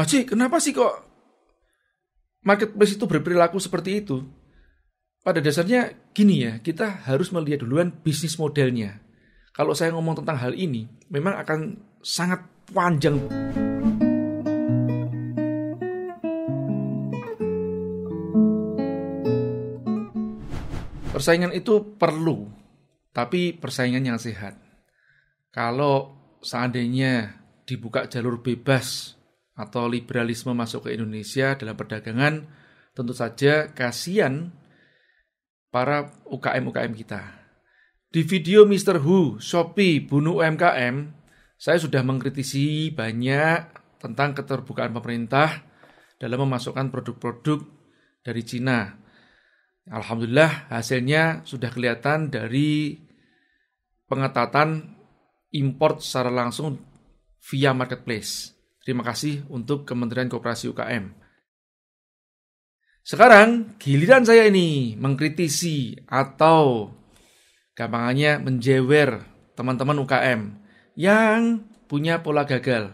masih kenapa sih kok marketplace itu berperilaku seperti itu? Pada dasarnya gini ya, kita harus melihat duluan bisnis modelnya. Kalau saya ngomong tentang hal ini, memang akan sangat panjang. Persaingan itu perlu, tapi persaingan yang sehat. Kalau seandainya dibuka jalur bebas atau liberalisme masuk ke Indonesia dalam perdagangan, tentu saja kasihan para UKM-UKM kita. Di video Mr. Who, Shopee, bunuh UMKM, saya sudah mengkritisi banyak tentang keterbukaan pemerintah dalam memasukkan produk-produk dari Cina. Alhamdulillah hasilnya sudah kelihatan dari pengetatan import secara langsung via marketplace. Terima kasih untuk Kementerian Koperasi UKM. Sekarang giliran saya ini mengkritisi atau gampangannya menjewer teman-teman UKM yang punya pola gagal.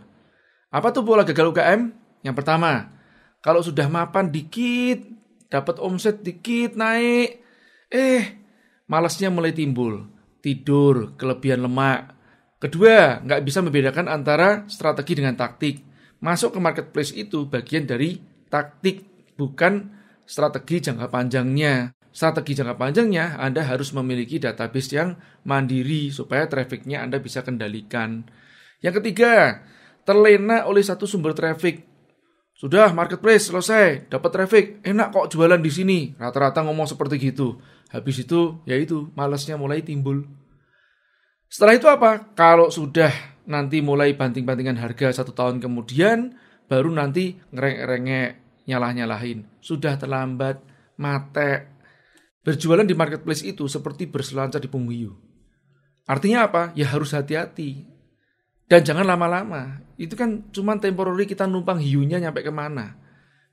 Apa tuh pola gagal UKM? Yang pertama, kalau sudah mapan dikit, dapat omset dikit naik, eh malasnya mulai timbul, tidur, kelebihan lemak. Kedua, nggak bisa membedakan antara strategi dengan taktik masuk ke marketplace itu bagian dari taktik bukan strategi jangka panjangnya. Strategi jangka panjangnya Anda harus memiliki database yang mandiri supaya trafficnya Anda bisa kendalikan. Yang ketiga, terlena oleh satu sumber traffic. Sudah marketplace selesai, dapat traffic, enak kok jualan di sini. Rata-rata ngomong seperti gitu. Habis itu, yaitu malesnya mulai timbul. Setelah itu apa? Kalau sudah nanti mulai banting-bantingan harga satu tahun kemudian, baru nanti ngerengek rengek nyalah-nyalahin. Sudah terlambat, mate. Berjualan di marketplace itu seperti berselancar di punghiu. Artinya apa? Ya harus hati-hati. Dan jangan lama-lama. Itu kan cuma temporary kita numpang hiunya nyampe kemana.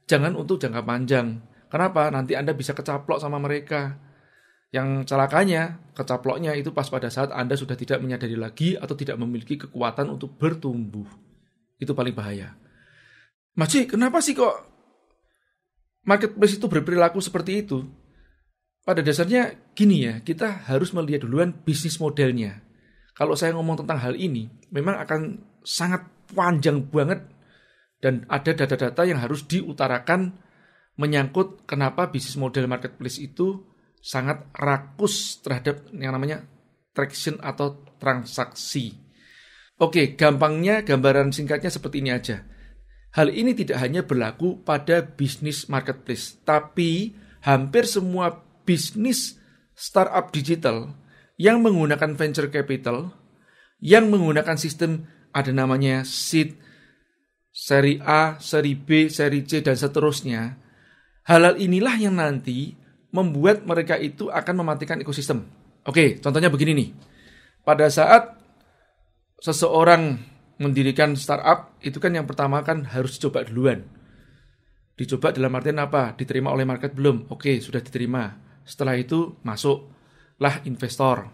Jangan untuk jangka panjang. Kenapa? Nanti Anda bisa kecaplok sama mereka yang celakanya, kecaploknya itu pas pada saat Anda sudah tidak menyadari lagi atau tidak memiliki kekuatan untuk bertumbuh. Itu paling bahaya. Maji, kenapa sih kok marketplace itu berperilaku seperti itu? Pada dasarnya gini ya, kita harus melihat duluan bisnis modelnya. Kalau saya ngomong tentang hal ini, memang akan sangat panjang banget dan ada data-data yang harus diutarakan menyangkut kenapa bisnis model marketplace itu sangat rakus terhadap yang namanya traction atau transaksi. Oke, gampangnya gambaran singkatnya seperti ini aja. Hal ini tidak hanya berlaku pada bisnis marketplace, tapi hampir semua bisnis startup digital yang menggunakan venture capital, yang menggunakan sistem ada namanya seed, seri A, seri B, seri C, dan seterusnya. Halal inilah yang nanti membuat mereka itu akan mematikan ekosistem. Oke, contohnya begini nih. Pada saat seseorang mendirikan startup, itu kan yang pertama kan harus dicoba duluan. Dicoba dalam artian apa? Diterima oleh market belum? Oke, sudah diterima. Setelah itu masuk lah investor.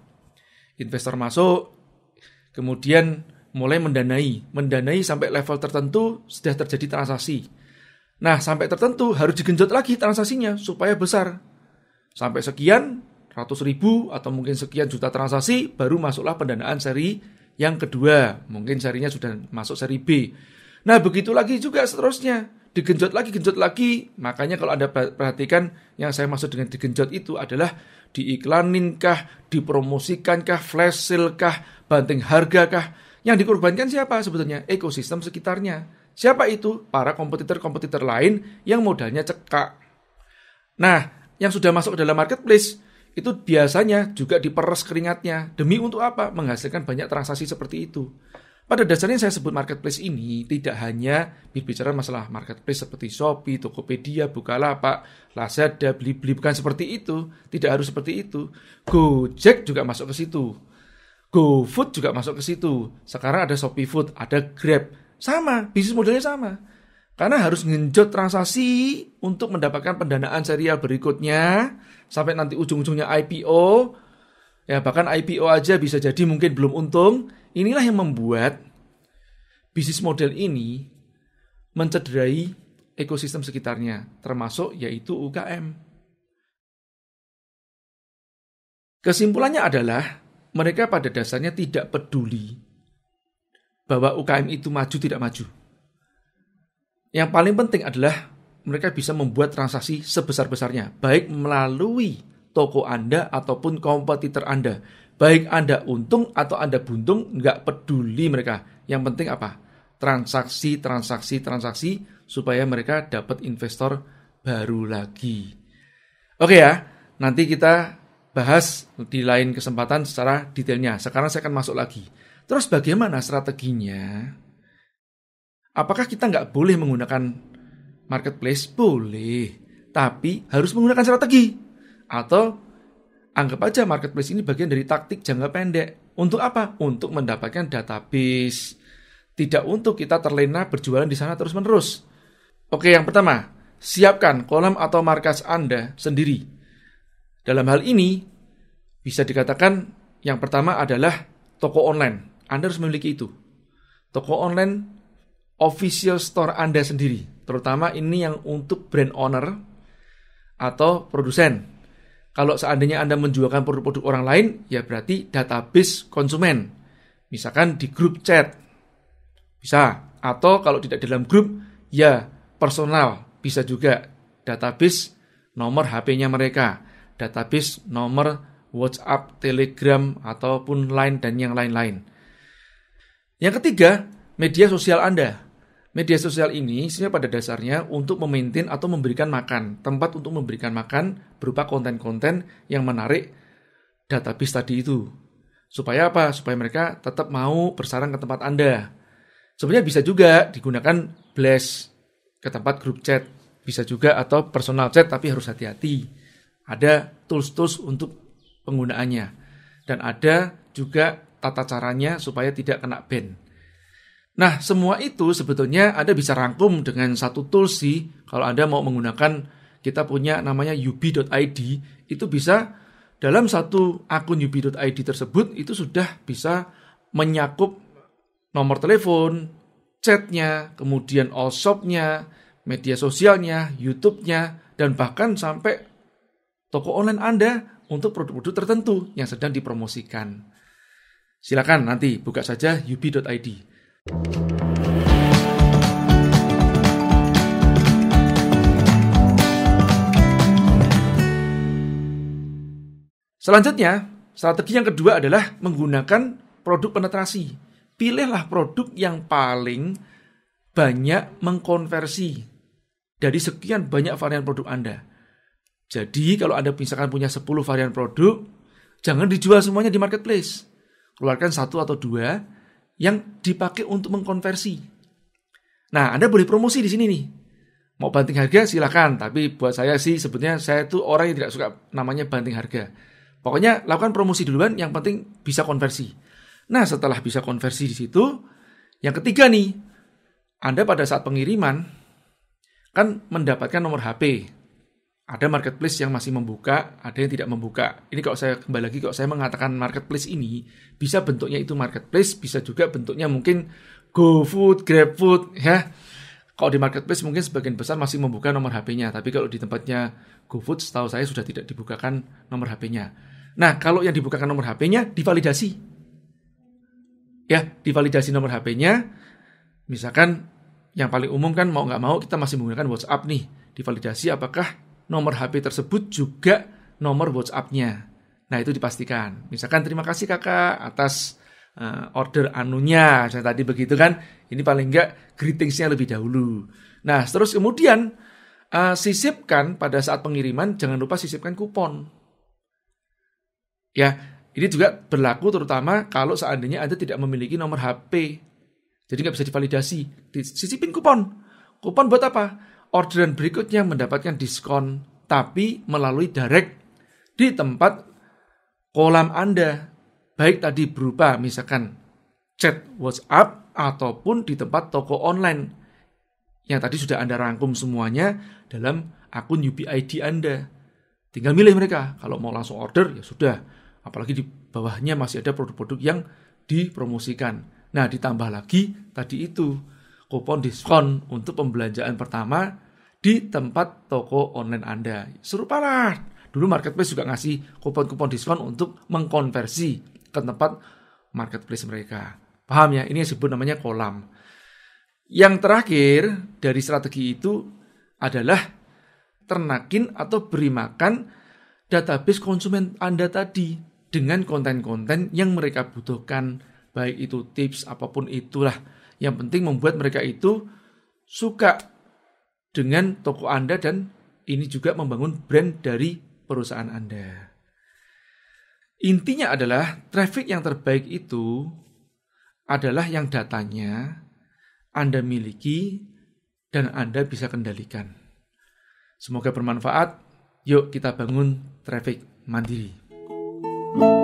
Investor masuk, kemudian mulai mendanai. Mendanai sampai level tertentu sudah terjadi transaksi. Nah, sampai tertentu harus digenjot lagi transaksinya supaya besar sampai sekian ratus ribu atau mungkin sekian juta transaksi baru masuklah pendanaan seri yang kedua mungkin serinya sudah masuk seri B nah begitu lagi juga seterusnya digenjot lagi genjot lagi makanya kalau anda perhatikan yang saya maksud dengan digenjot itu adalah diiklaninkah dipromosikankah flash sale kah banting harga kah yang dikorbankan siapa sebetulnya ekosistem sekitarnya siapa itu para kompetitor-kompetitor lain yang modalnya cekak nah yang sudah masuk ke dalam marketplace itu biasanya juga diperes keringatnya demi untuk apa? Menghasilkan banyak transaksi seperti itu. Pada dasarnya saya sebut marketplace ini tidak hanya berbicara masalah marketplace seperti Shopee, Tokopedia, Bukalapak, Lazada, beli-beli bukan seperti itu. Tidak harus seperti itu. Gojek juga masuk ke situ. GoFood juga masuk ke situ. Sekarang ada Shopee Food, ada Grab. Sama, bisnis modelnya sama. Karena harus ngenjot transaksi untuk mendapatkan pendanaan serial berikutnya sampai nanti ujung-ujungnya IPO. Ya, bahkan IPO aja bisa jadi mungkin belum untung. Inilah yang membuat bisnis model ini mencederai ekosistem sekitarnya, termasuk yaitu UKM. Kesimpulannya adalah mereka pada dasarnya tidak peduli bahwa UKM itu maju tidak maju yang paling penting adalah mereka bisa membuat transaksi sebesar-besarnya, baik melalui toko Anda ataupun kompetitor Anda. Baik Anda untung atau Anda buntung, nggak peduli mereka. Yang penting apa? Transaksi, transaksi, transaksi, supaya mereka dapat investor baru lagi. Oke ya, nanti kita bahas di lain kesempatan secara detailnya. Sekarang saya akan masuk lagi. Terus bagaimana strateginya? Apakah kita nggak boleh menggunakan marketplace? Boleh, tapi harus menggunakan strategi. Atau anggap aja marketplace ini bagian dari taktik jangka pendek. Untuk apa? Untuk mendapatkan database. Tidak untuk kita terlena berjualan di sana terus-menerus. Oke, yang pertama, siapkan kolam atau markas Anda sendiri. Dalam hal ini, bisa dikatakan yang pertama adalah toko online. Anda harus memiliki itu. Toko online official store Anda sendiri. Terutama ini yang untuk brand owner atau produsen. Kalau seandainya Anda menjualkan produk-produk orang lain, ya berarti database konsumen. Misalkan di grup chat. Bisa. Atau kalau tidak dalam grup, ya personal. Bisa juga database nomor HP-nya mereka. Database nomor WhatsApp, Telegram, ataupun Line dan yang lain-lain. Yang ketiga, media sosial Anda. Media sosial ini sebenarnya pada dasarnya untuk memaintain atau memberikan makan, tempat untuk memberikan makan berupa konten-konten yang menarik database tadi itu. Supaya apa? Supaya mereka tetap mau bersarang ke tempat Anda. Sebenarnya bisa juga digunakan blast ke tempat grup chat, bisa juga atau personal chat tapi harus hati-hati. Ada tools-tools untuk penggunaannya dan ada juga tata caranya supaya tidak kena ban Nah, semua itu sebetulnya Anda bisa rangkum dengan satu tools sih. Kalau Anda mau menggunakan kita punya namanya ubi.id, itu bisa dalam satu akun ubi.id tersebut itu sudah bisa menyakup nomor telepon, chatnya, kemudian all shopnya, media sosialnya, YouTube-nya, dan bahkan sampai toko online Anda untuk produk-produk tertentu yang sedang dipromosikan. Silakan nanti buka saja ubi.id. Selanjutnya, strategi yang kedua adalah menggunakan produk penetrasi. Pilihlah produk yang paling banyak mengkonversi dari sekian banyak varian produk Anda. Jadi, kalau Anda misalkan punya 10 varian produk, jangan dijual semuanya di marketplace. Keluarkan satu atau dua yang dipakai untuk mengkonversi. Nah, Anda boleh promosi di sini nih. Mau banting harga silakan, tapi buat saya sih sebetulnya saya tuh orang yang tidak suka namanya banting harga. Pokoknya lakukan promosi duluan, yang penting bisa konversi. Nah, setelah bisa konversi di situ, yang ketiga nih, Anda pada saat pengiriman kan mendapatkan nomor HP ada marketplace yang masih membuka, ada yang tidak membuka. Ini kalau saya kembali lagi, kalau saya mengatakan marketplace ini, bisa bentuknya itu marketplace, bisa juga bentuknya mungkin GoFood, GrabFood, ya. Kalau di marketplace mungkin sebagian besar masih membuka nomor HP-nya, tapi kalau di tempatnya GoFood, setahu saya sudah tidak dibukakan nomor HP-nya. Nah, kalau yang dibukakan nomor HP-nya, divalidasi. Ya, divalidasi nomor HP-nya, misalkan yang paling umum kan mau nggak mau kita masih menggunakan WhatsApp nih, divalidasi apakah nomor HP tersebut juga nomor WhatsApp-nya. Nah, itu dipastikan. Misalkan terima kasih kakak atas uh, order anunya, saya tadi begitu kan. Ini paling enggak greetingsnya lebih dahulu. Nah, terus kemudian uh, sisipkan pada saat pengiriman, jangan lupa sisipkan kupon. Ya, ini juga berlaku terutama kalau seandainya Anda tidak memiliki nomor HP. Jadi nggak bisa divalidasi. Sisipin kupon. Kupon buat apa? orderan berikutnya mendapatkan diskon tapi melalui direct di tempat kolam Anda. Baik tadi berupa misalkan chat WhatsApp ataupun di tempat toko online yang tadi sudah Anda rangkum semuanya dalam akun UPID Anda. Tinggal milih mereka. Kalau mau langsung order ya sudah. Apalagi di bawahnya masih ada produk-produk yang dipromosikan. Nah, ditambah lagi tadi itu kupon diskon untuk pembelanjaan pertama di tempat toko online Anda. Seru parah. Dulu marketplace juga ngasih kupon-kupon diskon untuk mengkonversi ke tempat marketplace mereka. Paham ya? Ini yang disebut namanya kolam. Yang terakhir dari strategi itu adalah ternakin atau beri makan database konsumen Anda tadi dengan konten-konten yang mereka butuhkan, baik itu tips apapun itulah yang penting membuat mereka itu suka dengan toko Anda dan ini juga membangun brand dari perusahaan Anda. Intinya adalah traffic yang terbaik itu adalah yang datanya Anda miliki dan Anda bisa kendalikan. Semoga bermanfaat. Yuk kita bangun traffic mandiri. thank you